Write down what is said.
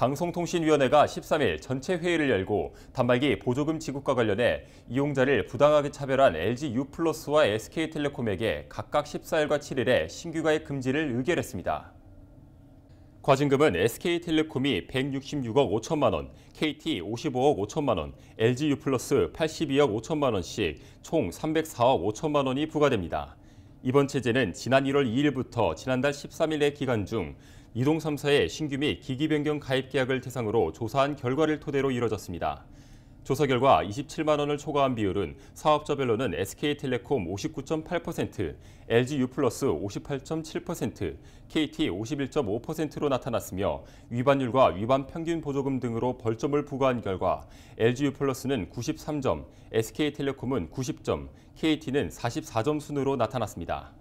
방송통신위원회가 13일 전체 회의를 열고 단말기 보조금 지급과 관련해 이용자를 부당하게 차별한 LG U+와 SK텔레콤에게 각각 14일과 7일에 신규가입 금지를 의결했습니다. 과징금은 SK텔레콤이 166억 5천만 원, KT 55억 5천만 원, LGU 82억 5천만 원씩 총 304억 5천만 원이 부과됩니다. 이번 체제는 지난 1월 2일부터 지난달 13일의 기간 중 이동 삼사의 신규 및 기기 변경 가입 계약을 대상으로 조사한 결과를 토대로 이뤄졌습니다. 조사 결과 27만 원을 초과한 비율은 사업자별로는 SK텔레콤 59.8%, LG U 58.7%, KT 51.5%로 나타났으며 위반율과 위반 평균 보조금 등으로 벌점을 부과한 결과 LG U 는 93점, SK텔레콤은 90점, KT는 44점 순으로 나타났습니다.